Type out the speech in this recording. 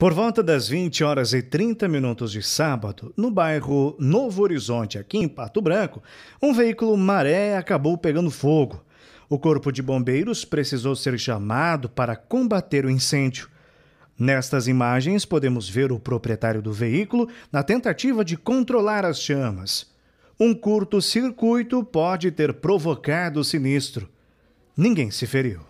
Por volta das 20 horas e 30 minutos de sábado, no bairro Novo Horizonte, aqui em Pato Branco, um veículo maré acabou pegando fogo. O corpo de bombeiros precisou ser chamado para combater o incêndio. Nestas imagens, podemos ver o proprietário do veículo na tentativa de controlar as chamas. Um curto-circuito pode ter provocado o sinistro. Ninguém se feriu.